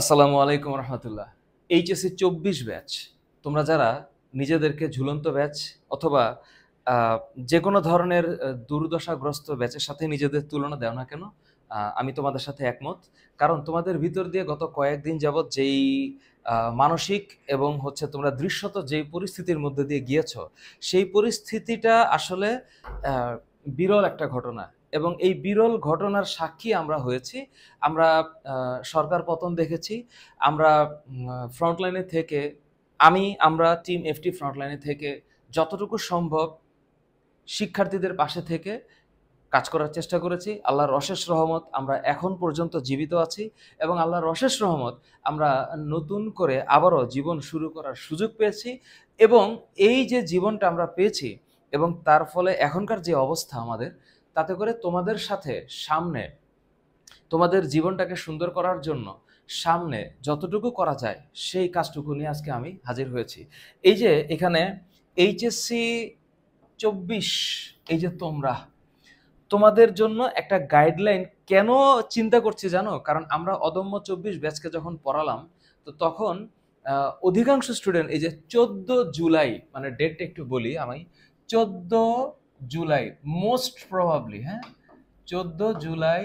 আসসালামু আলাইকুম রহমতুল্লাহ এইচএসসি চব্বিশ ব্যাচ তোমরা যারা নিজেদেরকে ঝুলন্ত ব্যাচ অথবা যে কোনো ধরনের দুর্দশাগ্রস্ত ব্যাচের সাথে নিজেদের তুলনা দেও না কেন আমি তোমাদের সাথে একমত কারণ তোমাদের ভিতর দিয়ে গত কয়েকদিন যাবৎ যেই মানসিক এবং হচ্ছে তোমরা দৃশ্যত যেই পরিস্থিতির মধ্যে দিয়ে গিয়েছ সেই পরিস্থিতিটা আসলে বিরল একটা ঘটনা এবং এই বিরল ঘটনার সাক্ষী আমরা হয়েছি আমরা সরকার পতন দেখেছি আমরা ফ্রন্টলাইনে থেকে আমি আমরা টিম এফটি ফ্রন্টলাইনে থেকে যতটুকু সম্ভব শিক্ষার্থীদের পাশে থেকে কাজ করার চেষ্টা করেছি আল্লাহর রশেষ রহমত আমরা এখন পর্যন্ত জীবিত আছি এবং আল্লাহর রশেষ রহমত আমরা নতুন করে আবারও জীবন শুরু করার সুযোগ পেয়েছি এবং এই যে জীবনটা আমরা পেয়েছি এবং তার ফলে এখনকার যে অবস্থা আমাদের তাতে করে তোমাদের সাথে সামনে তোমাদের জীবনটাকে সুন্দর করার জন্য সামনে যতটুকু করা যায় সেই কাজটুকু নিয়ে আজকে আমি হাজির হয়েছি এই যে এখানে এইচএসসি চব্বিশ এই যে তোমরা তোমাদের জন্য একটা গাইডলাইন কেন চিন্তা করছি জানো কারণ আমরা অদম্য চব্বিশ ব্যাচকে যখন পড়ালাম তো তখন অধিকাংশ স্টুডেন্ট এই যে চোদ্দ জুলাই মানে ডেটটা একটু বলি আমি চোদ্দ জুলাই মোস্ট প্রভাবলি হ্যাঁ চোদ্দ জুলাই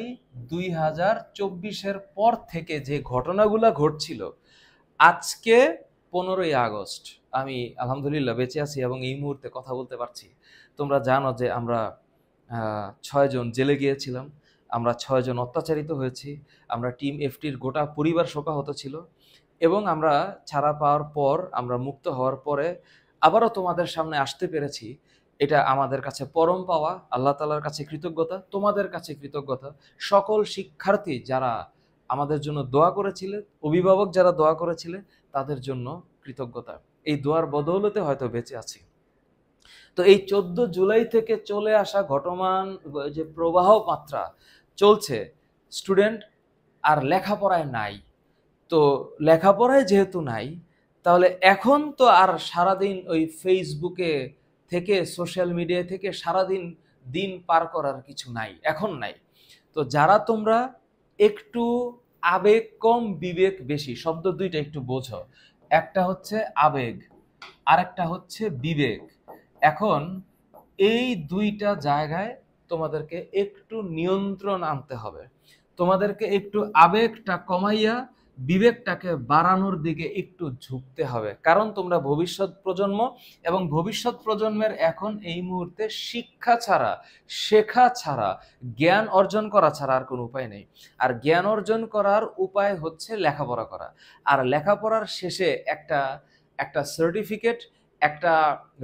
দুই হাজার চব্বিশের পর থেকে যে ঘটনাগুলো ঘটছিল আজকে পনেরোই আগস্ট আমি আলহামদুলিল্লাহ বেঁচে আছি এবং এই মুহূর্তে কথা বলতে পারছি তোমরা জানো যে আমরা ছয়জন জেলে গিয়েছিলাম আমরা ছয়জন অত্যাচারিত হয়েছি আমরা টিম এফটির গোটা পরিবার শোকাহত ছিল এবং আমরা ছাড়া পাওয়ার পর আমরা মুক্ত হওয়ার পরে আবারও তোমাদের সামনে আসতে পেরেছি এটা আমাদের কাছে পরম পাওয়া আল্লাহ তালার কাছে কৃতজ্ঞতা তোমাদের কাছে কৃতজ্ঞতা সকল শিক্ষার্থী যারা আমাদের জন্য দোয়া করেছিলেন অভিভাবক যারা দোয়া করেছিলেন তাদের জন্য কৃতজ্ঞতা এই দোয়ার বদৌলতে হয়তো বেঁচে আছি তো এই চোদ্দ জুলাই থেকে চলে আসা ঘটমান যে প্রবাহ মাত্রা চলছে স্টুডেন্ট আর লেখাপড়ায় নাই তো লেখাপড়ায় যেহেতু নাই তাহলে এখন তো আর সারাদিন ওই ফেসবুকে থেকে সোশ্যাল মিডিয়া থেকে সারাদিন দিন পার করার কিছু নাই এখন নাই তো যারা তোমরা একটু আবেগ কম বিবেক বেশি শব্দ দুইটা একটু বোঝো একটা হচ্ছে আবেগ আরেকটা হচ্ছে বিবেক এখন এই দুইটা জায়গায় তোমাদেরকে একটু নিয়ন্ত্রণ আনতে হবে তোমাদেরকে একটু আবেগটা কমাইয়া বিবেকটাকে বাড়ানোর দিকে একটু ঝুঁকতে হবে কারণ তোমরা ভবিষ্যৎ প্রজন্ম এবং ভবিষ্যৎ প্রজন্মের এখন এই মুহূর্তে শিক্ষা ছাড়া শেখা ছাড়া জ্ঞান অর্জন করা ছাড়া আর কোনো উপায় নেই আর জ্ঞান অর্জন করার উপায় হচ্ছে লেখাপড়া করা আর লেখাপড়ার শেষে একটা একটা সার্টিফিকেট একটা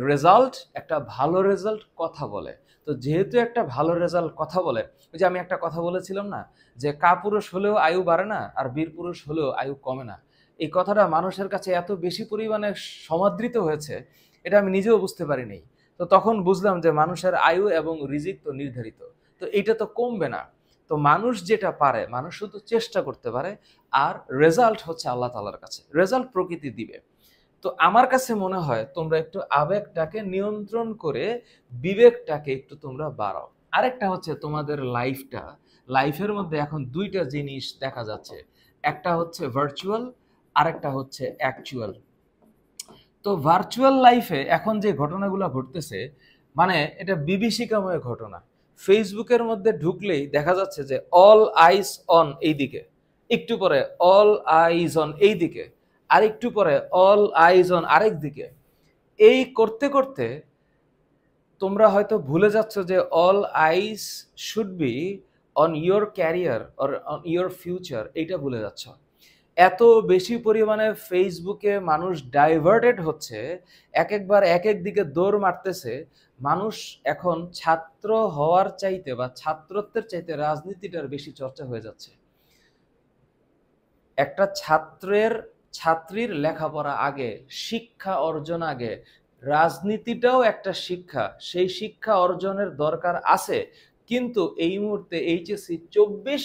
রেজাল্ট একটা ভালো রেজাল্ট কথা বলে তো যেহেতু একটা ভালো রেজাল্ট কথা বলে ওই যে আমি একটা কথা বলেছিলাম না যে কাপুরুষ হলেও আয়ু বাড়ে না আর বীর পুরুষ হলেও আয়ু কমে না এই কথাটা মানুষের কাছে এত বেশি পরিমাণে সমাদৃত হয়েছে এটা আমি নিজেও বুঝতে পারিনি তো তখন বুঝলাম যে মানুষের আয়ু এবং রিজিক তো নির্ধারিত তো এটা তো কমবে না তো মানুষ যেটা পারে মানুষ শুধু চেষ্টা করতে পারে আর রেজাল্ট হচ্ছে আল্লাহ তালার কাছে রেজাল্ট প্রকৃতি দিবে তো আমার কাছে মনে হয় তোমরা একটু আবেগটাকে নিয়ন্ত্রণ করে বিবেকটাকে একটু তোমরা বাড়াও আরেকটা হচ্ছে তোমাদের লাইফটা লাইফের মধ্যে এখন দুইটা জিনিস দেখা যাচ্ছে একটা হচ্ছে ভার্চুয়াল আরেকটা হচ্ছে অ্যাকচুয়াল তো ভার্চুয়াল লাইফে এখন যে ঘটনাগুলো ঘটতেছে মানে এটা বিভীষিকাময় ঘটনা ফেসবুকের মধ্যে ঢুকলেই দেখা যাচ্ছে যে অল আইস অন এইদিকে একটু পরে অল আইজ অন এইদিকে আরেকটু পরে অল আইজ অন আরেক দিকে এই করতে করতে তোমরা হয়তো ভুলে যাচ্ছ যে all eyes should be on your career or on your future এইটা ভুলে যাচ্ছ এত বেশি পরিমাণে ফেসবুকে মানুষ ডাইভার্টেড হচ্ছে এক একবার এক এক দিকে দৌড় মারতেছে মানুষ এখন ছাত্র হওয়ার চাইতে বা ছাত্রত্বের চাইতে রাজনীতিটার বেশি চর্চা হয়ে যাচ্ছে একটা ছাত্রের ছাত্রীর লেখাপড়া আগে শিক্ষা অর্জন আগে রাজনীতিটাও একটা শিক্ষা সেই শিক্ষা অর্জনের দরকার আছে কিন্তু এই মুহূর্তে এইচএসি চব্বিশ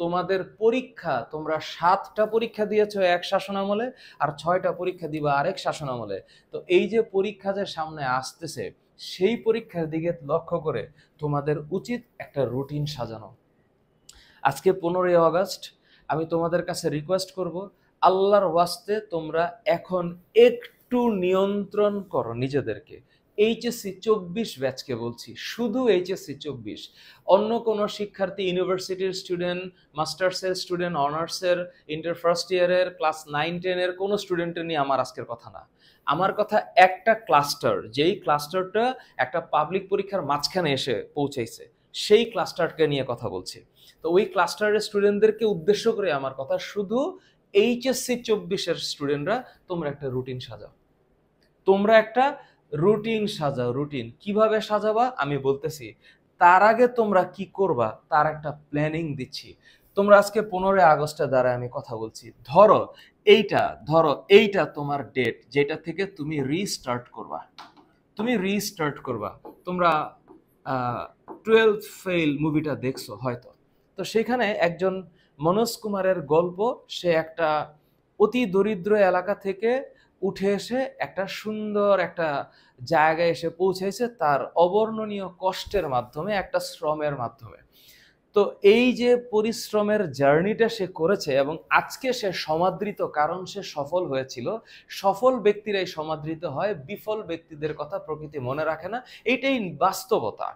তোমাদের পরীক্ষা তোমরা সাতটা পরীক্ষা দিয়েছ এক শাসন আমলে আর ছয়টা পরীক্ষা দিবা আরেক শাসন আমলে তো এই যে পরীক্ষা যে সামনে আসতেছে সেই পরীক্ষার দিকে লক্ষ্য করে তোমাদের উচিত একটা রুটিন সাজানো আজকে পনেরোই আগস্ট আমি তোমাদের কাছে রিকোয়েস্ট করব আল্লাহর ওয়াস্তে তোমরা এখন একটু নিয়ন্ত্রণ করো নিজেদেরকে এইচএসসি চব্বিশ ব্যাচকে বলছি শুধু এইচএসসি চব্বিশ অন্য কোনো শিক্ষার্থী ইউনিভার্সিটির স্টুডেন্ট মাস্টার্সের স্টুডেন্ট অনার্সের ইন্টার ফার্স্ট ইয়ারের ক্লাস নাইন টেনের কোনো স্টুডেন্টের নিয়ে আমার আজকের কথা না আমার কথা একটা ক্লাস্টার যেই ক্লাস্টারটা একটা পাবলিক পরীক্ষার মাঝখানে এসে পৌঁছাইছে সেই ক্লাস্টারকে নিয়ে কথা বলছি তো ওই ক্লাস্টারের স্টুডেন্টদেরকে উদ্দেশ্য করে আমার কথা শুধু এইচএসসি চব্বিশের স্টুডেন্টরা তোমরা একটা রুটিন সাজাও তোমরা একটা রুটিন সাজাও রুটিন কিভাবে সাজাবা আমি বলতেছি তার আগে তোমরা কি করবা তার একটা প্ল্যানিং দিচ্ছি তোমরা আজকে পনেরোই আগস্টের দ্বারা আমি কথা বলছি ধরো এইটা ধরো এইটা তোমার ডেট যেটা থেকে তুমি রিস্টার্ট করবা তুমি রিস্টার্ট করবা তোমরা টুয়েলভ ফেল মুভিটা দেখছো হয়তো তো সেখানে একজন মনোজ কুমারের গল্প সে একটা অতি দরিদ্র এলাকা থেকে উঠে এসে একটা সুন্দর একটা জায়গায় এসে পৌঁছেছে তার অবর্ণনীয় কষ্টের মাধ্যমে একটা শ্রমের মাধ্যমে তো এই যে পরিশ্রমের জার্নিটা সে করেছে এবং আজকে সে সমাদৃত কারণ সে সফল হয়েছিল সফল ব্যক্তিরাই সমাদৃত হয় বিফল ব্যক্তিদের কথা প্রকৃতি মনে রাখে না এটাই বাস্তবতা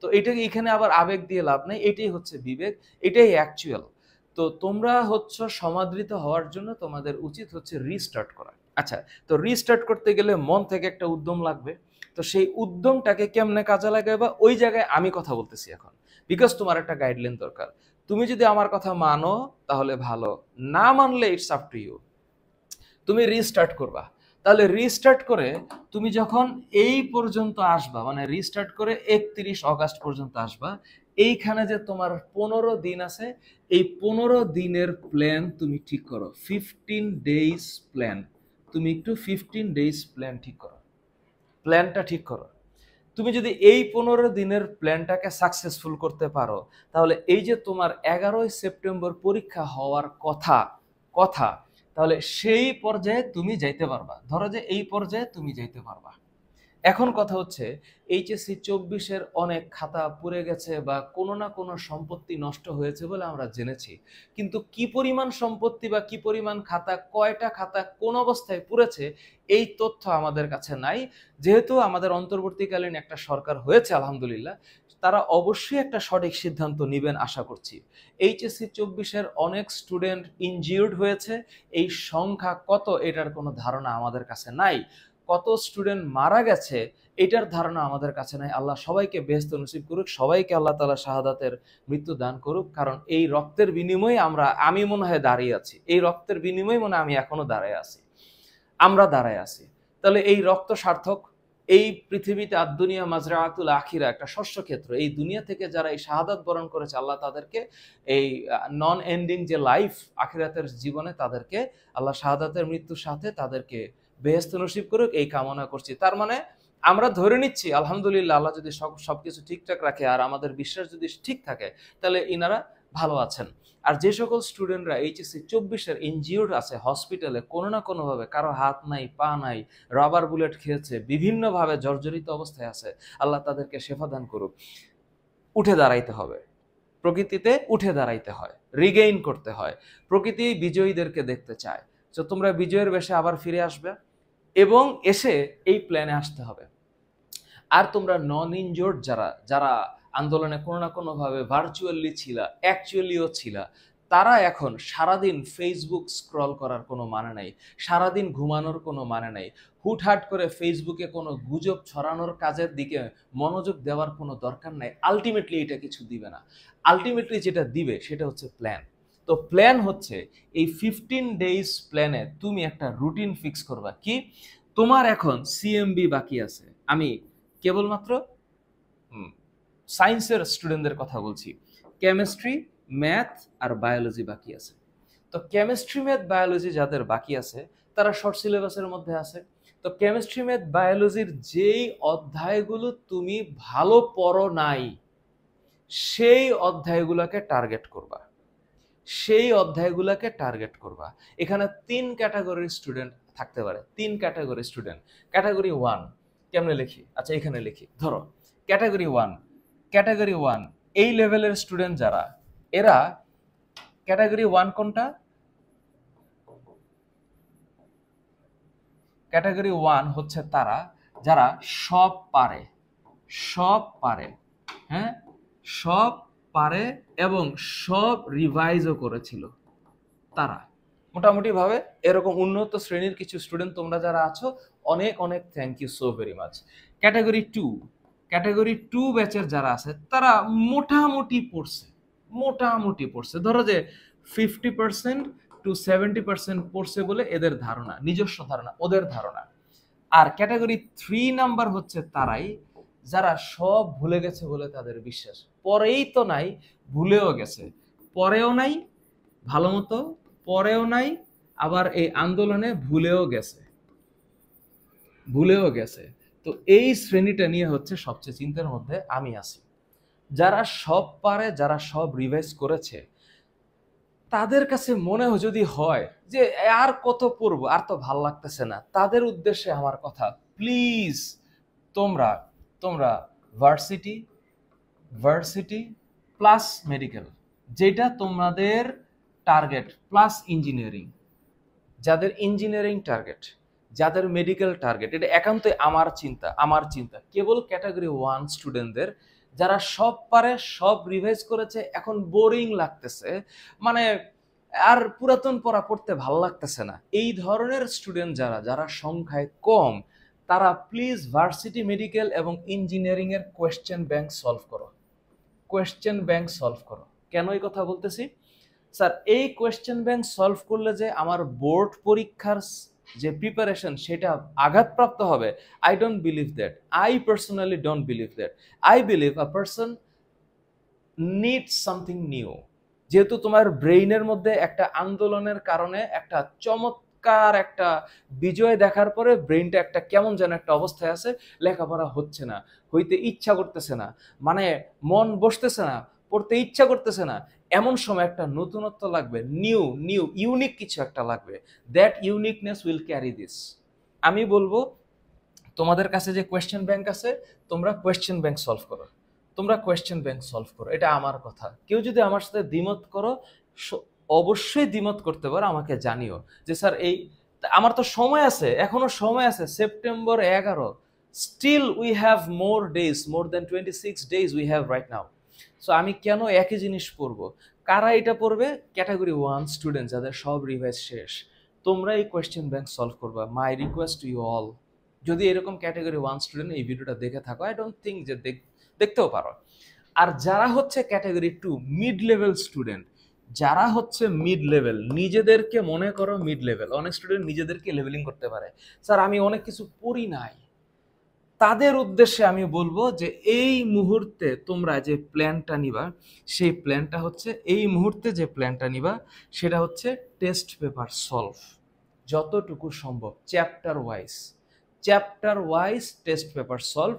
তো এটাকে এখানে আবার আবেগ দিয়ে লাভ নেই এটাই হচ্ছে বিবেক এটাই অ্যাকচুয়াল তো তোমরা হচ্ছে সমাদৃত হওয়ার জন্য তোমাদের উচিত হচ্ছে রিস্টার্ট করা আচ্ছা তো রিস্টার্ট করতে গেলে মন থেকে একটা উদ্যম লাগবে তো সেই উদ্যমটাকে কেমনে কাজে লাগে বা ওই জায়গায় আমি কথা বলতেছি এখন বিকজ তোমার একটা গাইডলাইন দরকার তুমি যদি আমার কথা মানো তাহলে ভালো না মানলে ইটস আপ টু ইউ তুমি রিস্টার্ট করবা তাহলে রিস্টার্ট করে তুমি যখন এই পর্যন্ত আসবা মানে রিস্টার্ট করে একত্রিশ অগাস্ট পর্যন্ত আসবা এইখানে যে তোমার পনেরো দিন আছে এই পনেরো দিনের প্ল্যান তুমি ঠিক করো ফিফটিন ডেইজ প্ল্যান তুমি একটু ফিফটিন ডেইজ প্ল্যান ঠিক করো প্ল্যানটা ঠিক করো তুমি যদি এই পনেরো দিনের প্ল্যানটাকে সাকসেসফুল করতে পারো তাহলে এই যে তোমার এগারোই সেপ্টেম্বর পরীক্ষা হওয়ার কথা কথা তাহলে সেই পর্যায়ে তুমি যাইতে পারবা ধরো যে এই পর্যায়ে তুমি যাইতে পারবা এখন কথা হচ্ছে এইচএসসি চব্বিশের অনেক খাতা পুড়ে গেছে বা কোনো না কোনো সম্পত্তি নষ্ট হয়েছে বলে আমরা জেনেছি কিন্তু কি পরিমাণ সম্পত্তি বা কি পরিমাণ খাতা কয়টা খাতা কোন অবস্থায় পুড়েছে এই তথ্য আমাদের কাছে নাই যেহেতু আমাদের অন্তর্বর্তীকালীন একটা সরকার হয়েছে আলহামদুলিল্লাহ তারা অবশ্যই একটা সঠিক সিদ্ধান্ত নেবেন আশা করছি এইচএসসি চব্বিশের অনেক স্টুডেন্ট ইনজিউর্ড হয়েছে এই সংখ্যা কত এটার কোনো ধারণা আমাদের কাছে নাই কত স্টুডেন্ট মারা গেছে এটার ধারণা আমাদের কাছে নাই আল্লাহ সবাইকে ব্যস্ত নসিব করুক সবাইকে আল্লাহ তালা শাহাদাতের মৃত্যু দান করুক কারণ এই রক্তের বিনিময়ে আমরা আমি মনে হয় দাঁড়িয়ে আছি এই রক্তের বিনিময়ে মনে আমি এখনো দাঁড়ায় আছি আমরা দাঁড়ায় আছি তাহলে এই রক্ত সার্থক এই পৃথিবীতে আদুনিয়া আতুল আখিরা একটা শস্য ক্ষেত্র এই দুনিয়া থেকে যারা এই শাহাদাত বরণ করেছে আল্লাহ তাদেরকে এই নন এন্ডিং যে লাইফ আখিরাতের জীবনে তাদেরকে আল্লাহ শাহাদাতের মৃত্যুর সাথে তাদেরকে বেহস্ত নসিব করুক এই কামনা করছি তার মানে আমরা ধরে নিচ্ছি আলহামদুলিল্লাহ আল্লাহ যদি সব সবকিছু ঠিকঠাক রাখে আর আমাদের বিশ্বাস যদি ঠিক থাকে তাহলে ইনারা ভালো আছেন আর যে সকল স্টুডেন্টরা এইচএসসি চব্বিশের এনজিওর আছে হসপিটালে কোনো না কোনোভাবে কারো হাত নাই পা নাই রাবার বুলেট খেয়েছে বিভিন্নভাবে জর্জরিত অবস্থায় আছে আল্লাহ তাদেরকে সেফাদান দান করুক উঠে দাঁড়াইতে হবে প্রকৃতিতে উঠে দাঁড়াইতে হয় রিগেইন করতে হয় প্রকৃতি বিজয়ীদেরকে দেখতে চায় তো তোমরা বিজয়ের বেশে আবার ফিরে আসবে এবং এসে এই প্ল্যানে আসতে হবে আর তোমরা নন ইনজোর্ড যারা যারা আন্দোলনে কোনো না কোনোভাবে ভার্চুয়ালি ছিলা অ্যাকচুয়ালিও ছিলা তারা এখন সারাদিন ফেসবুক স্ক্রল করার কোনো মানে নাই সারাদিন ঘুমানোর কোনো মানে নাই হুটহাট করে ফেসবুকে কোনো গুজব ছড়ানোর কাজের দিকে মনোযোগ দেওয়ার কোনো দরকার নাই আলটিমেটলি এটা কিছু দিবে না আলটিমেটলি যেটা দিবে সেটা হচ্ছে প্ল্যান তো প্ল্যান হচ্ছে এই ফিফটিন ডেইজ প্ল্যানে তুমি একটা রুটিন ফিক্স করবা কি তোমার এখন সিএমবি বাকি আছে আমি কেবলমাত্র সায়েন্সের স্টুডেন্টদের কথা বলছি কেমিস্ট্রি ম্যাথ আর বায়োলজি বাকি আছে তো কেমিস্ট্রি ম্যাথ বায়োলজি যাদের বাকি আছে তারা শর্ট সিলেবাসের মধ্যে আছে তো কেমিস্ট্রি ম্যাথ বায়োলজির যেই অধ্যায়গুলো তুমি ভালো পড়ো নাই সেই অধ্যায়গুলোকে টার্গেট করবা সেই অধ্যায়গুলোকে টার্গেট করবা এখানে তিন ক্যাটাগরির স্টুডেন্ট থাকতে পারে তিন ক্যাটাগরি স্টুডেন্ট ক্যাটাগরি ওয়ান কেমনে লিখি আচ্ছা এখানে লিখি ধরো ক্যাটাগরি ওয়ান ক্যাটাগরি ওয়ান এই লেভেলের স্টুডেন্ট যারা এরা ক্যাটাগরি ওয়ান কোনটা ক্যাটাগরি ওয়ান হচ্ছে তারা যারা সব পারে সব পারে হ্যাঁ সব পারে এবং সব রিভাইজও করেছিল তারা মোটামুটিভাবে এরকম উন্নত শ্রেণীর কিছু স্টুডেন্ট তোমরা যারা আছো অনেক অনেক thank you so very much category two category two ব্যাচের যারা আছে তারা মোটামুটি পড়ছে মোটামুটি পড়ছে ধরো যে fifty percent to seventy percent পড়ছে বলে এদের ধারণা নিজস্ব ধারণা ওদের ধারণা আর ক্যাটাগরি থ্রি নাম্বার হচ্ছে তারাই যারা সব ভুলে গেছে বলে তাদের বিশ্বাস পরেই তো নাই ভুলেও গেছে পরেও নাই ভালো মতো পরেও নাই আবার এই আন্দোলনে ভুলেও গেছে ভুলেও গেছে তো এই শ্রেণীটা নিয়ে হচ্ছে সবচেয়ে চিন্তার মধ্যে আমি আছি যারা সব পারে যারা সব রিভাইজ করেছে তাদের কাছে মনে যদি হয় যে আর কত পড়ব আর তো ভাল লাগতেছে না তাদের উদ্দেশ্যে আমার কথা প্লিজ তোমরা তোমরা ভার্সিটি ভার্সিটি প্লাস মেডিকেল যেটা তোমাদের টার্গেট প্লাস ইঞ্জিনিয়ারিং যাদের ইঞ্জিনিয়ারিং টার্গেট যাদের মেডিকেল টার্গেট এটা একান্তই আমার চিন্তা আমার চিন্তা কেবল ক্যাটাগরি ওয়ান স্টুডেন্টদের যারা সব পারে সব রিভাইজ করেছে এখন বোরিং লাগতেছে মানে আর পুরাতন পড়া পড়তে ভালো লাগতেছে না এই ধরনের স্টুডেন্ট যারা যারা সংখ্যায় কম তারা প্লিজ ভার্সিটি মেডিকেল এবং ইঞ্জিনিয়ারিংয়ের কোয়েশ্চেন ব্যাংক সলভ করো কোয়েশ্চেন ব্যাংক সলভ করো কেন এই কথা বলতেছি স্যার এই কোয়েশ্চেন ব্যাংক সলভ করলে যে আমার বোর্ড পরীক্ষার যে প্রিপারেশন সেটা আঘাতপ্রাপ্ত হবে I don't believe that I personally don't believe that I believe a person need something new যেহেতু তোমার ব্রেইনের মধ্যে একটা আন্দোলনের কারণে একটা চমৎ চমৎকার একটা বিজয় দেখার পরে ব্রেনটা একটা কেমন যেন একটা অবস্থায় আছে লেখাপড়া হচ্ছে না হইতে ইচ্ছা করতেছে না মানে মন বসতেছে না পড়তে ইচ্ছা করতেছে না এমন সময় একটা নতুনত্ব লাগবে নিউ নিউ ইউনিক কিছু একটা লাগবে that uniqueness will carry this আমি বলবো তোমাদের কাছে যে কোয়েশ্চেন ব্যাংক আছে তোমরা কোয়েশ্চেন ব্যাংক সলভ করো তোমরা কোয়েশ্চেন ব্যাংক সলভ করো এটা আমার কথা কেউ যদি আমার সাথে দ্বিমত করো অবশ্যই দ্বিমত করতে পারো আমাকে জানিও যে স্যার এই আমার তো সময় আছে এখনো সময় আছে সেপ্টেম্বর এগারো still we have more days more then twenty six days we have right now so আমি কেন একই জিনিস পড়ব কারা এটা পড়বে ক্যাটাগরি ওয়ান স্টুডেন্ট যাদের সব রিভাইজ শেষ তোমরা এই কোয়েশ্চেন ব্যাংক সলভ করবা মাই রিকোয়েস্ট ইউ অল যদি এরকম ক্যাটাগরি ওয়ান স্টুডেন্ট এই ভিডিওটা দেখে থাকো আই ডোন্ট থিঙ্ক যে দেখতেও পারো আর যারা হচ্ছে category two mid level student যারা হচ্ছে মিড লেভেল নিজেদেরকে মনে করো মিড লেভেল অনেক স্টুডেন্ট নিজেদেরকে লেভেলিং করতে পারে স্যার আমি অনেক কিছু পড়ি নাই তাদের উদ্দেশ্যে আমি বলবো যে এই মুহূর্তে তোমরা যে প্ল্যানটা নিবা সেই প্ল্যানটা হচ্ছে এই মুহূর্তে যে প্ল্যানটা নিবা সেটা হচ্ছে টেস্ট পেপার সলভ যতটুকু সম্ভব chapter wise chapter wise test paper solve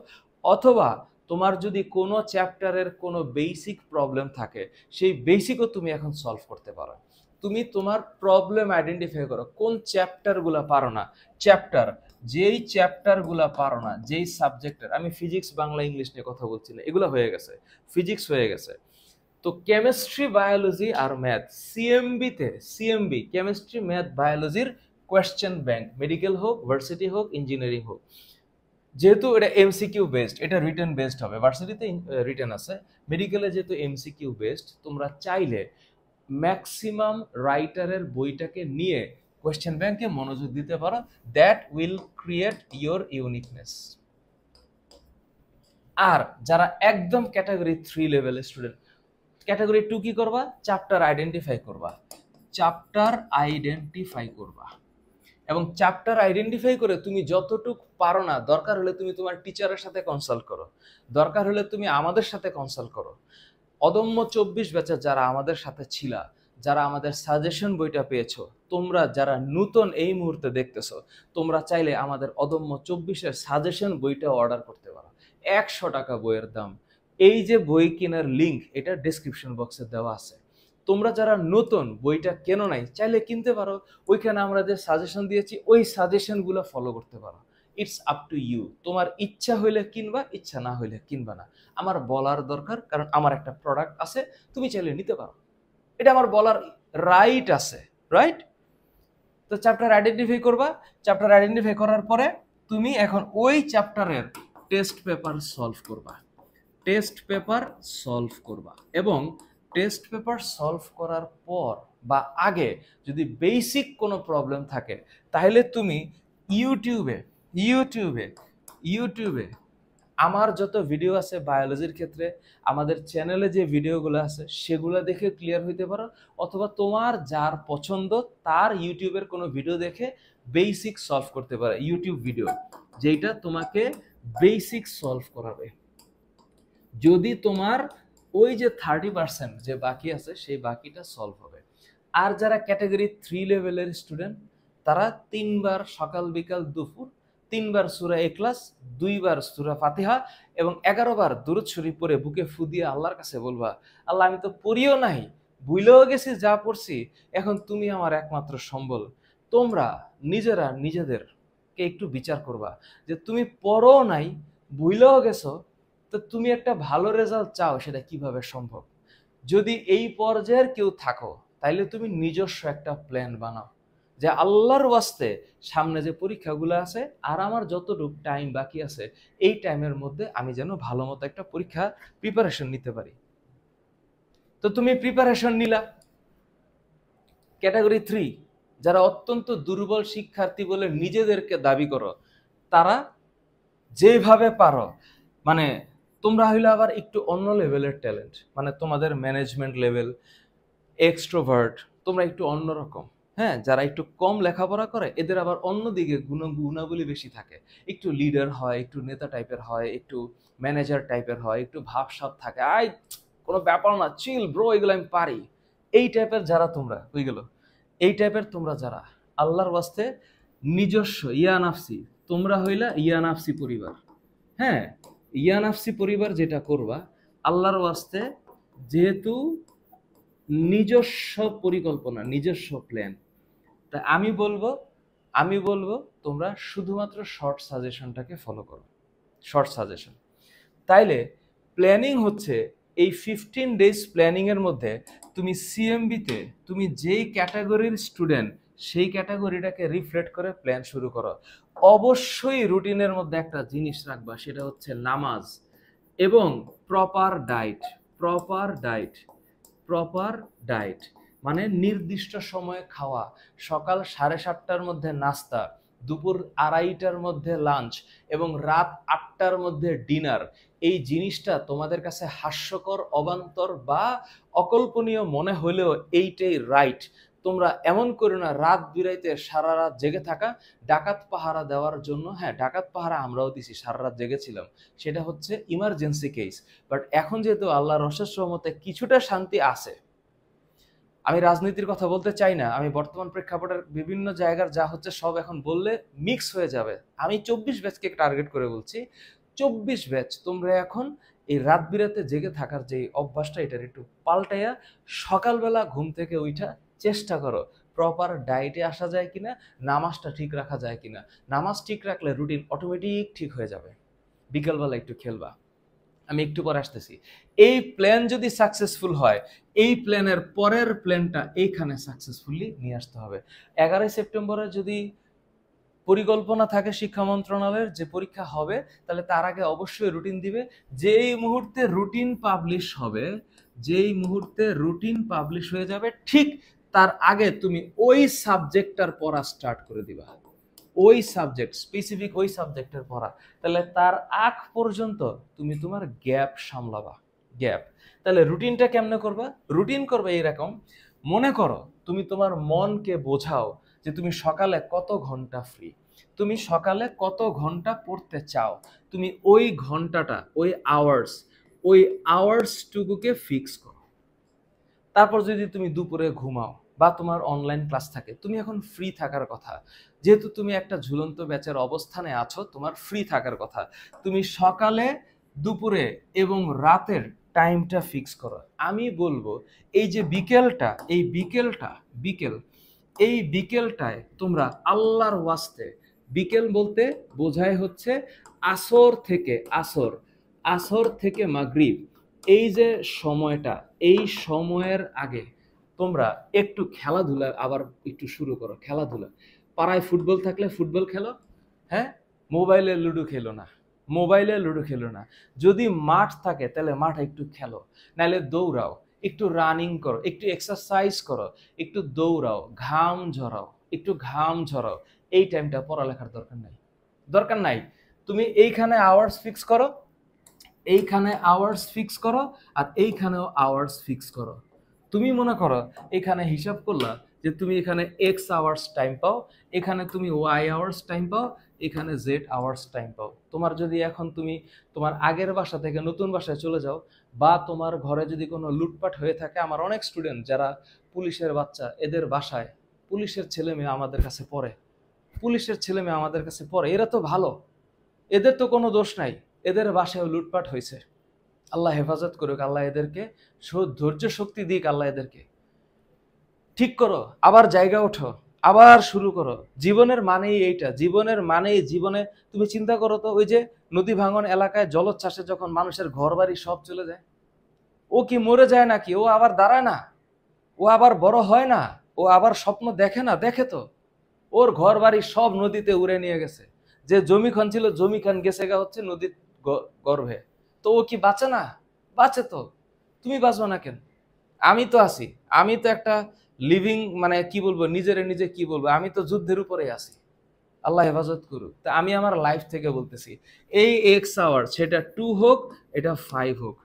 অথবা তোমার যদি কোনো চ্যাপ্টারের কোনো বেসিক প্রবলেম থাকে সেই বেসিকও তুমি এখন সলভ করতে পারো তুমি তোমার প্রবলেম আইডেন্টিফাই করো কোন চ্যাপ্টারগুলো পারো না চ্যাপ্টার যেই চ্যাপ্টারগুলো পারো না যেই সাবজেক্টের আমি ফিজিক্স বাংলা ইংলিশ নিয়ে কথা বলছি না এগুলো হয়ে গেছে ফিজিক্স হয়ে গেছে তো কেমিস্ট্রি বায়োলজি আর ম্যাথ সিএমবিতে সিএমবি কেমিস্ট্রি ম্যাথ বায়োলজির কোয়েশ্চেন ব্যাংক মেডিকেল হোক ভার্সিটি হোক ইঞ্জিনিয়ারিং হোক যেহেতু এটা এমসিকিউ বেসড এটা রিটার্ন বেসড হবে ভার্সিটিতে রিটার্ন uh, আছে মেডিকেলে যেহেতু এমসিকিউ বেসড তোমরা চাইলে ম্যাক্সিমাম রাইটারের বইটাকে নিয়ে কোয়েশ্চেন ব্যাংকে মনোযোগ দিতে পারো that will create your uniqueness আর যারা একদম ক্যাটাগরি থ্রি লেভেলের স্টুডেন্ট ক্যাটাগরি টু কি করবা চ্যাপ্টার আইডেন্টিফাই করবা চ্যাপ্টার আইডেন্টিফাই করবা এবং চ্যাপ্টার আইডেন্টিফাই করে তুমি যতটুক পারো না দরকার হলে তুমি তোমার টিচারের সাথে কনসাল্ট করো দরকার হলে তুমি আমাদের সাথে কনসাল্ট করো অদম্য চব্বিশ বেচার যারা আমাদের সাথে ছিলা যারা আমাদের সাজেশন বইটা পেয়েছো তোমরা যারা নূতন এই মুহূর্তে দেখতেছো তোমরা চাইলে আমাদের অদম্য চব্বিশের সাজেশন বইটা অর্ডার করতে পারো একশো টাকা বইয়ের দাম এই যে বই কেনার লিঙ্ক এটা ডিসক্রিপশন বক্সে দেওয়া আছে তোমরা যারা নতুন বইটা কেন নাই চাইলে কিনতে পারো ওইখানে আমরা যে সাজেশন দিয়েছি ওই সাজেশনগুলো ফলো করতে পারো ইটস আপ টু ইউ তোমার ইচ্ছা হইলে কিনবা ইচ্ছা না হইলে কিনবা না আমার বলার দরকার কারণ আমার একটা প্রোডাক্ট আছে তুমি চাইলে নিতে পারো এটা আমার বলার রাইট আছে রাইট তো চ্যাপ্টার আইডেন্টিফাই করবা চ্যাপ্টার আইডেন্টিফাই করার পরে তুমি এখন ওই চ্যাপ্টারের টেস্ট পেপার সলভ করবা টেস্ট পেপার সলভ করবা এবং টেস্ট পেপার সলভ করার পর বা আগে যদি বেসিক কোনো প্রবলেম থাকে তাহলে তুমি ইউটিউবে ইউটিউবে ইউটিউবে আমার যত ভিডিও আছে বায়োলজির ক্ষেত্রে আমাদের চ্যানেলে যে ভিডিওগুলো আছে সেগুলো দেখে ক্লিয়ার হইতে পারো অথবা তোমার যার পছন্দ তার ইউটিউবের কোনো ভিডিও দেখে বেসিক সলভ করতে পারো ইউটিউব ভিডিও যেটা তোমাকে বেসিক সলভ করাবে যদি তোমার ওই যে থার্টি পার্সেন্ট যে বাকি আছে সেই বাকিটা সলভ হবে আর যারা ক্যাটাগরি থ্রি লেভেলের স্টুডেন্ট তারা তিনবার সকাল বিকাল দুপুর তিনবার সুরা এক্লাস দুইবার সুরা ফাতিহা এবং এগারোবার দূরত ছুরি পরে বুকে ফু দিয়ে আল্লাহর কাছে বলবা আল্লাহ আমি তো পড়িও নাই ভুলেও গেছি যা পড়ছি এখন তুমি আমার একমাত্র সম্বল তোমরা নিজেরা নিজেদেরকে একটু বিচার করবা যে তুমি পড়ো নাই ভুলেও গেছো তো তুমি একটা ভালো রেজাল্ট চাও সেটা কিভাবে সম্ভব যদি এই পর্যায়ের কেউ থাকো তাইলে তুমি নিজস্ব একটা প্ল্যান বানাও যে আল্লাহর ওয়াস্তে সামনে যে পরীক্ষাগুলো আছে আর আমার যতটুকু টাইম বাকি আছে এই টাইমের মধ্যে আমি যেন ভালো মতো একটা পরীক্ষা প্রিপারেশন নিতে পারি তো তুমি প্রিপারেশন নিলা ক্যাটাগরি থ্রি যারা অত্যন্ত দুর্বল শিক্ষার্থী বলে নিজেদেরকে দাবি করো তারা যেভাবে পারো মানে তোমরা হইলে আবার একটু অন্য লেভেলের ট্যালেন্ট মানে তোমাদের ম্যানেজমেন্ট লেভেল এক্সট্রোভার্ট তোমরা একটু অন্যরকম হ্যাঁ যারা একটু কম লেখাপড়া করে এদের আবার অন্যদিকে গুণ গুণাবলী বেশি থাকে একটু লিডার হয় একটু নেতা টাইপের হয় একটু ম্যানেজার টাইপের হয় একটু ভাবসাব থাকে আই কোনো ব্যাপার না চিল ব্রো এগুলো আমি পারি এই টাইপের যারা তোমরা ওইগুলো এই টাইপের তোমরা যারা আল্লাহর বাস্তে নিজস্ব ইয়ানাফসি তোমরা হইলা ইয়ানাফসি পরিবার হ্যাঁ ইয়ানাফসি পরিবার যেটা করবা আল্লাহর ওয়াস্তে যেহেতু নিজস্ব পরিকল্পনা নিজস্ব প্ল্যান তা আমি বলবো আমি বলবো তোমরা শুধুমাত্র শর্ট সাজেশনটাকে ফলো করো শর্ট সাজেশন তাইলে প্ল্যানিং হচ্ছে এই ফিফটিন ডেজ প্ল্যানিংয়ের মধ্যে তুমি সিএমবিতে তুমি যেই ক্যাটাগরির স্টুডেন্ট সেই ক্যাটাগরিটাকে রিফ্লেক্ট করে প্ল্যান শুরু করো অবশ্যই রুটিনের মধ্যে একটা জিনিস রাখবা সেটা হচ্ছে নামাজ এবং proper diet proper diet proper diet মানে নির্দিষ্ট সময়ে খাওয়া সকাল সাড়ে সাতটার মধ্যে নাস্তা দুপুর আড়াইটার মধ্যে লাঞ্চ এবং রাত আটটার মধ্যে ডিনার এই জিনিসটা তোমাদের কাছে হাস্যকর অবান্তর বা অকল্পনীয় মনে হলেও এইটাই রাইট তোমরা এমন করো না রাত বিরাইতে সারা রাত জেগে থাকা ডাকাত পাহারা দেওয়ার জন্য হ্যাঁ ডাকাত পাহারা আমরাও দিছি সারা রাত জেগেছিলাম সেটা হচ্ছে ইমার্জেন্সি কেস বাট এখন যেহেতু আল্লাহ রসের সহমতে কিছুটা শান্তি আছে আমি রাজনীতির কথা বলতে চাই না আমি বর্তমান প্রেক্ষাপটের বিভিন্ন জায়গার যা হচ্ছে সব এখন বললে মিক্স হয়ে যাবে আমি চব্বিশ ব্যাচকে টার্গেট করে বলছি চব্বিশ ব্যাচ তোমরা এখন এই রাত বিরাতে জেগে থাকার যে অভ্যাসটা এটার একটু পাল্টাইয়া সকালবেলা ঘুম থেকে উঠা চেষ্টা করো প্রপার ডায়েটে আসা যায় কিনা নামাজটা ঠিক রাখা যায় কিনা নামাজ ঠিক রাখলে রুটিন অটোমেটিক ঠিক হয়ে যাবে বিকেলবেলা একটু খেলবা আমি একটু পর আসতেছি এই প্ল্যান যদি সাকসেসফুল হয় এই প্ল্যানের পরের প্ল্যানটা এইখানে সাকসেসফুলি নিয়ে আসতে হবে এগারোই সেপ্টেম্বরে যদি পরিকল্পনা থাকে শিক্ষা মন্ত্রণালয়ের যে পরীক্ষা হবে তাহলে তার আগে অবশ্যই রুটিন দিবে যেই মুহূর্তে রুটিন পাবলিশ হবে যেই মুহূর্তে রুটিন পাবলিশ হয়ে যাবে ঠিক তার আগে তুমি ওই সাবজেক্টটার পড়া স্টার্ট করে দিবা ওই সাবজেক্ট স্পেসিফিক ওই সাবজেক্টের পড়া তাহলে তার আগ পর্যন্ত তুমি তোমার গ্যাপ সামলাবা গ্যাপ তাহলে রুটিনটা কেমনে করবা রুটিন করবে এইরকম মনে করো তুমি তোমার মনকে বোঝাও যে তুমি সকালে কত ঘন্টা ফ্রি তুমি সকালে কত ঘন্টা পড়তে চাও তুমি ওই ঘন্টাটা ওই আওয়ার্স ওই আওয়ার্সটুকুকে ফিক্স করো তারপর যদি তুমি দুপুরে ঘুমাও বা তোমার অনলাইন ক্লাস থাকে তুমি এখন ফ্রি থাকার কথা যেহেতু তুমি একটা ঝুলন্ত ব্যাচের অবস্থানে আছো তোমার ফ্রি থাকার কথা তুমি সকালে দুপুরে এবং রাতের টাইমটা ফিক্স করো আমি বলবো এই যে বিকেলটা এই বিকেলটা বিকেল এই বিকেলটায় তোমরা আল্লাহর ওয়াস্তে বিকেল বলতে বোঝায় হচ্ছে আসর থেকে আসর আসর থেকে মাগরিব এই যে সময়টা এই সময়ের আগে তোমরা একটু খেলাধুলা আবার একটু শুরু করো খেলাধুলা পাড়ায় ফুটবল থাকলে ফুটবল খেলো হ্যাঁ মোবাইলে লুডো খেলো না মোবাইলে লুডো খেলো না যদি মাঠ থাকে তাহলে মাঠে একটু খেলো নাহলে দৌড়াও একটু রানিং করো একটু এক্সারসাইজ করো একটু দৌড়াও ঘাম ঝরাও একটু ঘাম ঝরাও এই টাইমটা পড়ালেখার দরকার নাই দরকার নাই তুমি এইখানে আওয়ার্স ফিক্স করো এইখানে আওয়ার্স ফিক্স করো আর এইখানেও আওয়ার্স ফিক্স করো তুমি মনে করো এখানে হিসাব করলা যে তুমি এখানে এক্স আওয়ার্স টাইম পাও এখানে তুমি ওয়াই আওয়ার্স টাইম পাও এখানে জেড আওয়ার্স টাইম পাও তোমার যদি এখন তুমি তোমার আগের বাসা থেকে নতুন বাসায় চলে যাও বা তোমার ঘরে যদি কোনো লুটপাট হয়ে থাকে আমার অনেক স্টুডেন্ট যারা পুলিশের বাচ্চা এদের বাসায় পুলিশের ছেলে মেয়ে আমাদের কাছে পড়ে পুলিশের ছেলে মেয়ে আমাদের কাছে পড়ে এরা তো ভালো এদের তো কোনো দোষ নাই এদের বাসায় লুটপাট হয়েছে আল্লাহ হেফাজত করুক আল্লাহ এদেরকে ধৈর্য শক্তি দিক আল্লাহ এদেরকে ঠিক করো আবার জায়গা ওঠো আবার শুরু করো জীবনের মানেই এইটা জীবনের মানেই জীবনে তুমি চিন্তা করো তো ওই যে নদী ভাঙন এলাকায় জলোচ্ছ্বাসে যখন মানুষের ঘর বাড়ি সব চলে যায় ও কি মরে যায় নাকি ও আবার দাঁড়ায় না ও আবার বড় হয় না ও আবার স্বপ্ন দেখে না দেখে তো ওর ঘর বাড়ি সব নদীতে উড়ে নিয়ে গেছে যে জমি খান ছিল জমি খান গেছে গা হচ্ছে নদীর গর্ভে তো ও কি বাঁচে না বাঁচে তো তুমি বাঁচবো না কেন আমি তো আছি আমি তো একটা লিভিং মানে কি বলবো নিজের নিজে কি বলবো আমি তো যুদ্ধের উপরে আছি আল্লাহ হেফাজত করুক তা আমি আমার লাইফ থেকে বলতেছি এই এক্স আওয়ার্স সেটা টু হোক এটা ফাইভ হোক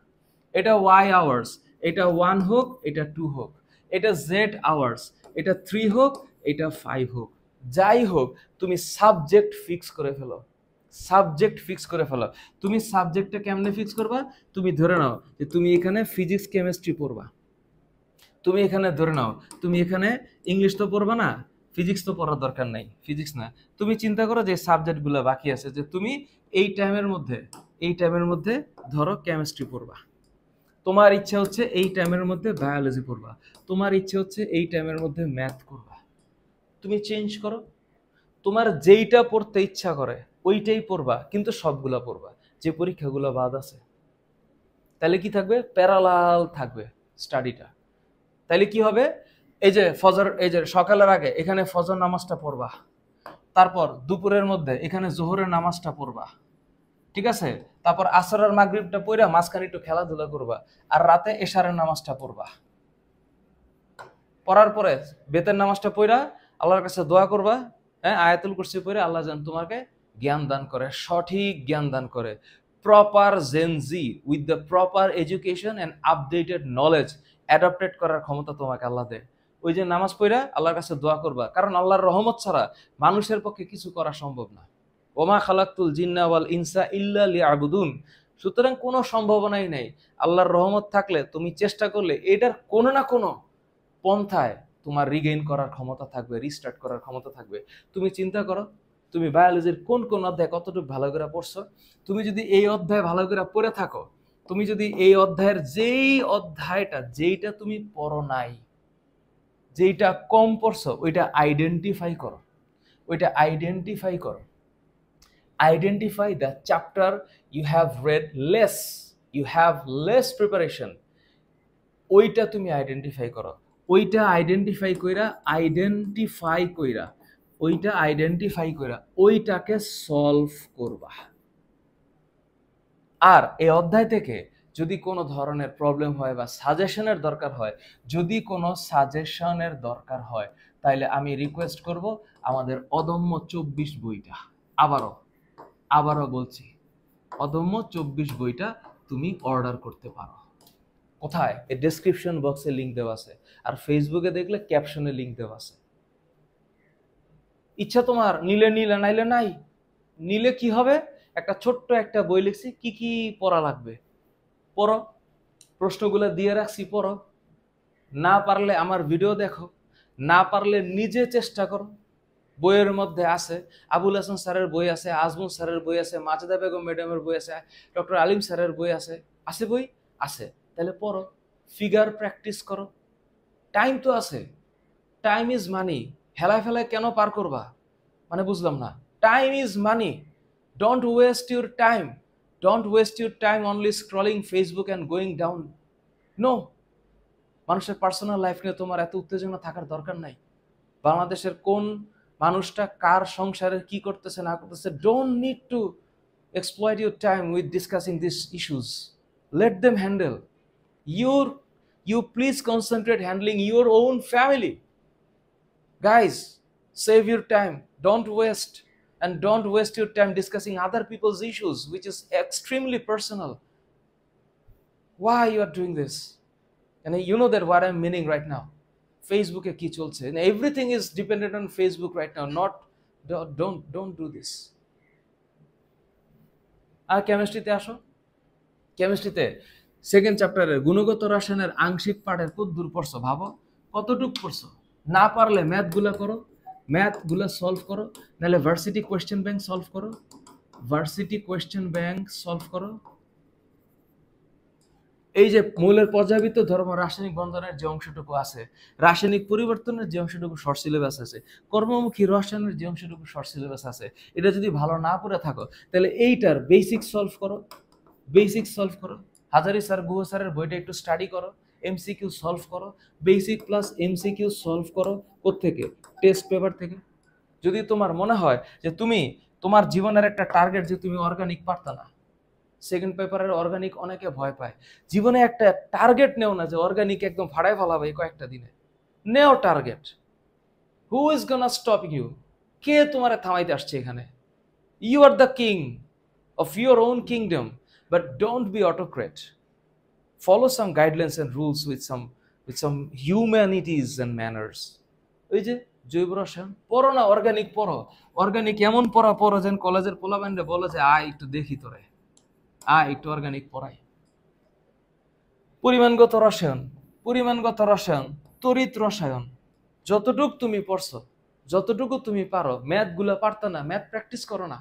এটা ওয়াই আওয়ার্স এটা ওয়ান হোক এটা টু হোক এটা জেড আওয়ার্স এটা থ্রি হোক এটা ফাইভ হোক যাই হোক তুমি সাবজেক্ট ফিক্স করে ফেলো সাবজেক্ট ফিক্স করে ফেলো তুমি সাবজেক্টটা কেমনে ফিক্স করবা তুমি ধরে নাও যে তুমি এখানে ফিজিক্স কেমিস্ট্রি পড়বা তুমি এখানে ধরে নাও তুমি এখানে ইংলিশ তো পড়বা না ফিজিক্স তো পড়ার দরকার নাই ফিজিক্স না তুমি চিন্তা করো যে সাবজেক্টগুলো বাকি আছে যে তুমি এই টাইমের মধ্যে এই টাইমের মধ্যে ধরো কেমিস্ট্রি পড়বা তোমার ইচ্ছা হচ্ছে এই টাইমের মধ্যে বায়োলজি পড়বা তোমার ইচ্ছে হচ্ছে এই টাইমের মধ্যে ম্যাথ করবা তুমি চেঞ্জ করো তোমার যেইটা পড়তে ইচ্ছা করে ওইটাই পড়বা কিন্তু সবগুলা পড়বা যে পরীক্ষাগুলো বাদ আছে তাহলে কি থাকবে প্যারালাল থাকবে স্টাডিটা তাহলে কি হবে এই যে ফজর এই যে সকালের আগে এখানে ফজর নামাজটা পড়বা তারপর দুপুরের মধ্যে এখানে জোহরের নামাজটা পড়বা ঠিক আছে তারপর আসর আর মাগরিবটা পড়া মাঝখানে একটু খেলাধুলা করবা আর রাতে এশারের নামাজটা পড়বা পড়ার পরে বেতের নামাজটা পড়া আল্লাহর কাছে দোয়া করবা হ্যাঁ আয়াতুল কুরসি পড়ে আল্লাহ জান তোমাকে জ্ঞান দান করে সঠিক জ্ঞান দান করে proper Gen Z with the proper education and updated knowledge adapted করার ক্ষমতা তোমাকে আল্লাহ দেয় ওই যে নামাজ পড়া আল্লাহর কাছে দোয়া করবা কারণ আল্লাহর রহমত ছাড়া মানুষের পক্ষে কিছু করা সম্ভব না ওমা খালাকুল জিন্নাওয়াল ইনসা ইল্লা লি আবুদুন সুতরাং কোনো সম্ভাবনাই নেই আল্লাহর রহমত থাকলে তুমি চেষ্টা করলে এটার কোনো না কোনো পন্থায় তোমার রিগেইন করার ক্ষমতা থাকবে রিস্টার্ট করার ক্ষমতা থাকবে তুমি চিন্তা করো তুমি বায়োলজির কোন কোন অধ্যায় কতটুকু ভালো করে পড়ছো তুমি যদি এই অধ্যায় ভালো করে পড়ে থাকো তুমি যদি এই অধ্যায়ের যেই অধ্যায়টা যেইটা তুমি পড়ো নাই যেইটা কম পড়ছো ওইটা আইডেন্টিফাই করো ওইটা আইডেন্টিফাই করো identify the chapter you have read less you have less preparation ওইটা তুমি আইডেন্টিফাই করো ওইটা আইডেন্টিফাই কইরা আইডেন্টিফাই কইরা ওইটা আইডেন্টিফাই করে ওইটাকে সলভ করবা আর এই অধ্যায় থেকে যদি কোনো ধরনের প্রবলেম হয় বা সাজেশনের দরকার হয় যদি কোনো সাজেশনের দরকার হয় তাহলে আমি রিকোয়েস্ট করব আমাদের অদম্য চব্বিশ বইটা আবারও আবারও বলছি অদম্য চব্বিশ বইটা তুমি অর্ডার করতে পারো কোথায় এ ডেসক্রিপশন বক্সে লিঙ্ক দেওয়া আছে আর ফেসবুকে দেখলে ক্যাপশনে লিঙ্ক দেওয়া আছে ইচ্ছা তোমার নিলে নিলে নাইলে নাই নিলে কি হবে একটা ছোট্ট একটা বই লিখছি কি কি পড়া লাগবে পড়ো প্রশ্নগুলো দিয়ে রাখছি পড়ো না পারলে আমার ভিডিও দেখো না পারলে নিজে চেষ্টা করো বইয়ের মধ্যে আছে আবুল হাসান স্যারের বই আছে আজমুন স্যারের বই আছে মাজেদা বেগম ম্যাডামের বই আছে ডক্টর আলিম স্যারের বই আছে আছে বই আছে তাহলে পড়ো ফিগার প্র্যাকটিস করো টাইম তো আছে টাইম ইজ মানি ফেলায় ফেলায় কেন পার করবা মানে বুঝলাম না time is money don't waste your time don't waste your time only scrolling Facebook and going down no মানুষের পার্সোনাল লাইফ নিয়ে তোমার এত উত্তেজনা থাকার দরকার নাই বাংলাদেশের কোন মানুষটা কার সংসারে কি করতেছে না করতেছে don't need to exploit your time with discussing this issues let them handle your you please concentrate handling your own family Guys, save your time. Don't waste and don't waste your time discussing other people's issues, which is extremely personal. Why you are doing this? And you know that what I'm meaning right now. facebook a ফেসবুকে কি চলছে everything is dependent on Facebook right now don't don't don't do this আর কেমিস্ট্রিতে আসো কেমিস্ট্রিতে second চ্যাপ্টারে গুণগত রসায়নের আংশিক পাঠের কত দূর পড়ছো ভাবো কতটুক পড়ছো না পারলে ম্যাথগুলো করো ম্যাথগুলো সলভ করো নাহলে ভার্সিটি কোয়েশ্চেন ব্যাংক সলভ করো ভার্সিটি কোয়েশ্চেন ব্যাংক সলভ করো এই যে মৌলের পর্যাবৃত্ত ধর্ম রাসায়নিক বন্ধনের যে অংশটুকু আছে রাসায়নিক পরিবর্তনের যে অংশটুকু শর্ট সিলেবাস আছে কর্মমুখী রসায়নের যে অংশটুকু শর্ট সিলেবাস আছে এটা যদি ভালো না করে থাকো তাহলে এইটার বেসিক সলভ করো বেসিক সলভ করো হাজারি স্যার গুহ স্যারের বইটা একটু স্টাডি করো এমসিকিউ সলভ করো বেসিক প্লাস এমসিকিউ সলভ করো কোথেকে টেস্ট পেপার থেকে যদি তোমার মনে হয় যে তুমি তোমার জীবনের একটা টার্গেট যে তুমি অর্গানিক পারতা না সেকেন্ড পেপারের অর্গানিক অনেকে ভয় পায় জীবনে একটা টার্গেট নেও না যে অর্গানিক একদম ভাড়ায় ফেলাবে এই কয়েকটা দিনে নেও target who is gonna stop you কে তোমার থামাইতে আসছে এখানে you are the king of your own kingdom but don't be autocrat follow some guidelines and rules with some with some humanities and manners ওই যে জৈব রসায়ন পড়ো না অর্গানিক পড়ো অর্গানিক এমন পড়া পড়ো যেন কলেজের পোলাবেন্ডে বলে যে আয় একটু দেখি তোরে আয় একটু অর্গানিক পড়াই পরিমাণগত রসায়ন পরিমাণগত রসায়ন তরিত রসায়ন যতটুকু তুমি পড়ছো যতটুকু তুমি পারো ম্যাথগুলো পারতো না ম্যাথ প্র্যাকটিস করো না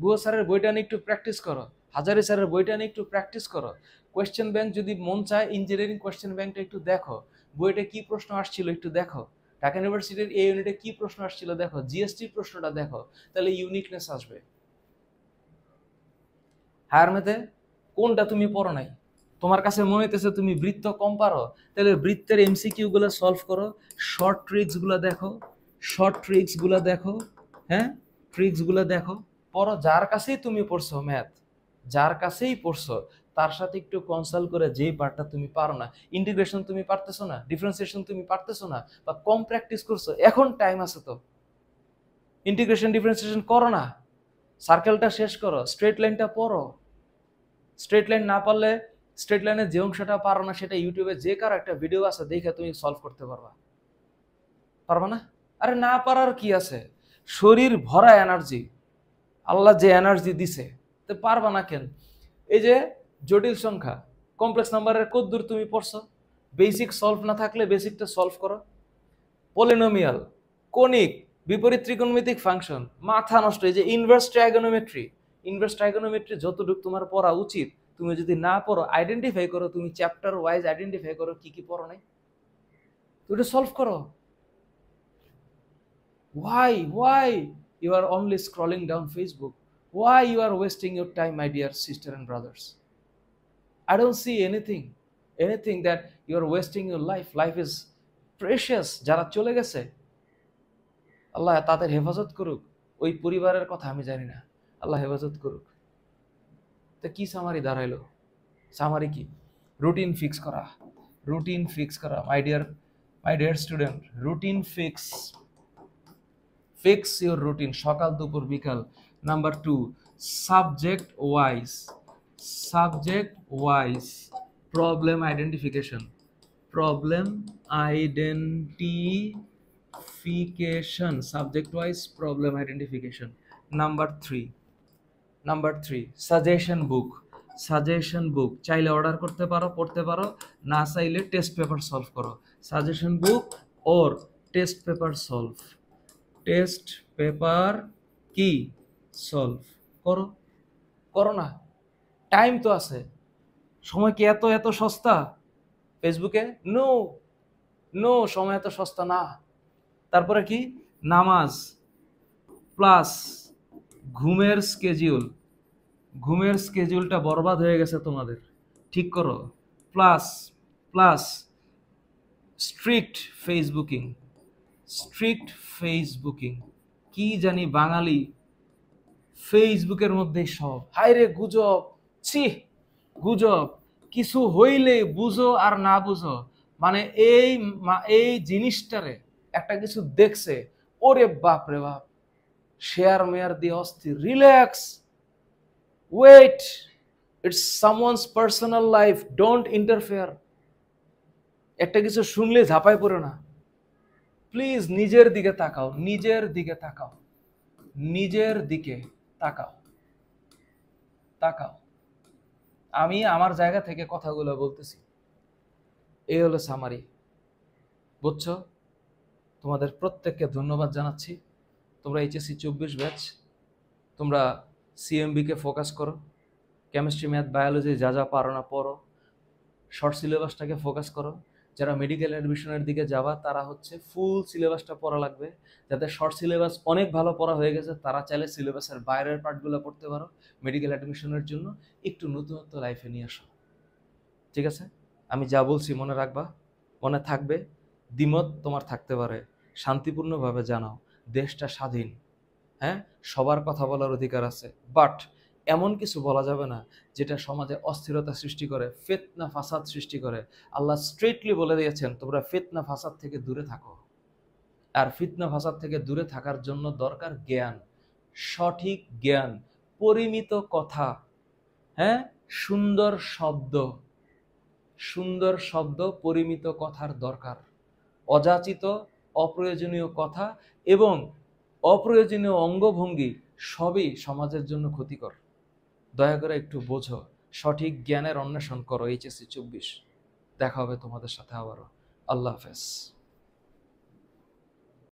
ভুয়ো স্যারের বইটা নিয়ে একটু প্র্যাকটিস করো হাজারে স্যারের বইটা নিয়ে একটু প্র্যাকটিস করো কোয়েশ্চেন ব্যাংক যদি মন চায় ইঞ্জিনিয়ারিং কোয়েশ্চেন ব্যাংকটা একটু দেখো বইটা কি প্রশ্ন আসছিল একটু দেখো ঢাকা ইউনিভার্সিটির এই ইউনিটে কি প্রশ্ন আসছিল দেখো জিএসটি প্রশ্নটা দেখো তাহলে ইউনিকনেস আসবে হায়ার মেথে কোনটা তুমি পড়ো নাই তোমার কাছে মনে হইতেছে তুমি বৃত্ত কম পারো তাহলে বৃত্তের এমসিকিউ গুলো সলভ করো শর্ট ট্রিক্স গুলো দেখো শর্ট ট্রিক্স গুলো দেখো হ্যাঁ ট্রিক্স গুলো দেখো পড়ো যার কাছেই তুমি পড়ছো ম্যাথ যার কাছেই পড়ছো তার সাথে একটু কনসাল্ট করে যেই পার্টটা তুমি পারো না ইন্টিগ্রেশন তুমি পারতেছো না ডিফারেন্সিয়েশন তুমি পারতেছো না বা কম প্র্যাকটিস করছো এখন টাইম আছে তো ইন্টিগ্রেশন ডিফারেন্সিয়েশন করো না সার্কেলটা শেষ করো স্ট্রেট লাইনটা পড়ো স্ট্রেট লাইন না পারলে স্ট্রেট লাইনের যে অংশটা পারো না সেটা ইউটিউবে যে কারো একটা ভিডিও আছে দেখে তুমি সলভ করতে পারবা পারবা না আরে না পারার কি আছে শরীর ভরা এনার্জি আল্লাহ যে এনার্জি দিছে তো পারবা না কেন এই যে জটিল সংখ্যা কমপ্লেক্স নাম্বারের কদ্দূর তুমি পড়ছো বেসিক সলভ না থাকলে বেসিকটা সলভ করো পলিনোমিয়াল কনিক বিপরীত ত্রিকোণমিতিক ফাংশন মাথা নষ্ট এই যে ইনভার্স ট্রাইগোনোমেট্রি ইনভার্স ট্রাইগোনোমেট্রি যতটুকু তোমার পড়া উচিত তুমি যদি না পড়ো আইডেন্টিফাই করো তুমি চ্যাপ্টার ওয়াইজ আইডেন্টিফাই করো কি কি পড়ো নাই তুমি সলভ করো why why you are only scrolling down Facebook why you are wasting your time my dear sister and brothers i don't see anything anything that you are wasting your life life is precious যারা চলে গেছে আল্লাহ তাদের হেফাজত করুক ওই পরিবারের কথা আমি জানি না আল্লাহ হেফাজত করুক তো কি সামারি দাঁড়াইলো সামারি কি রুটিন ফিক্স করা রুটিন ফিক্স করা my dear my dear student routine fix fix your routine সকাল দুপুর বিকাল number two subject wise subject wise problem identification problem identification subject wise problem identification number three number three suggestion book suggestion book চাইলে order করতে পারো পড়তে পারো না চাইলে টেস্ট পেপার সলভ করো suggestion book or test paper solve test paper কি solve করো করো না টাইম তো আছে সময় কি এত এত সস্তা ফেসবুকে নো নো সময় এত সস্তা না তারপরে কি নামাজ প্লাস ঘুমের স্কেজিউল ঘুমের স্কেজিউলটা বরবাদ হয়ে গেছে তোমাদের ঠিক করো plus plus strict Facebooking strict Facebooking কি জানি বাঙালি ফেসবুকের মধ্যে সব হাইরে গুজব ছি গুজব কিছু হইলে বুঝো আর না বুঝো মানে এই এই জিনিসটারে একটা কিছু দেখছে ওরে বাপ রে বাপ শেয়ার মেয়ার দিয়ে অস্থির relax wait it's someone's personal life don't interfere একটা কিছু শুনলে ঝাঁপায় পড়ো না প্লিজ নিজের দিকে তাকাও নিজের দিকে তাকাও নিজের দিকে তাকাও তাকাও আমি আমার জায়গা থেকে কথাগুলো বলতেছি এই হলো সামারি বুঝছো তোমাদের প্রত্যেককে ধন্যবাদ জানাচ্ছি তোমরা এইচএসসি চব্বিশ ব্যাচ তোমরা সিএমবিকে ফোকাস করো কেমিস্ট্রি ম্যাথ বায়োলজি যা যা পারো না পড়ো শর্ট সিলেবাসটাকে ফোকাস করো যারা মেডিকেল অ্যাডমিশনের দিকে যাওয়া তারা হচ্ছে ফুল সিলেবাসটা পড়া লাগবে যাদের শর্ট সিলেবাস অনেক ভালো পড়া হয়ে গেছে তারা চাইলে সিলেবাসের বাইরের পার্টগুলো পড়তে পারো মেডিকেল অ্যাডমিশনের জন্য একটু নতুনত্ব লাইফে নিয়ে আসো ঠিক আছে আমি যা বলছি মনে রাখবা মনে থাকবে দ্বিমত তোমার থাকতে পারে শান্তিপূর্ণভাবে জানাও দেশটা স্বাধীন হ্যাঁ সবার কথা বলার অধিকার আছে বাট এমন কিছু বলা যাবে না যেটা সমাজে অস্থিরতা সৃষ্টি করে ফেতনা ফাসাদ সৃষ্টি করে আল্লাহ স্ট্রেটলি বলে দিয়েছেন তোমরা ফেতনা ফাসাদ থেকে দূরে থাকো আর ফিতনা ফাসাদ থেকে দূরে থাকার জন্য দরকার জ্ঞান সঠিক জ্ঞান পরিমিত কথা হ্যাঁ সুন্দর শব্দ সুন্দর শব্দ পরিমিত কথার দরকার অযাচিত অপ্রয়োজনীয় কথা এবং অপ্রয়োজনীয় অঙ্গভঙ্গি সবই সমাজের জন্য ক্ষতিকর দয়া করে একটু বোঝো সঠিক জ্ঞানের অন্বেষণ করো এইচএসসি চব্বিশ দেখা হবে তোমাদের সাথে আবারও আল্লাহ হাফেজ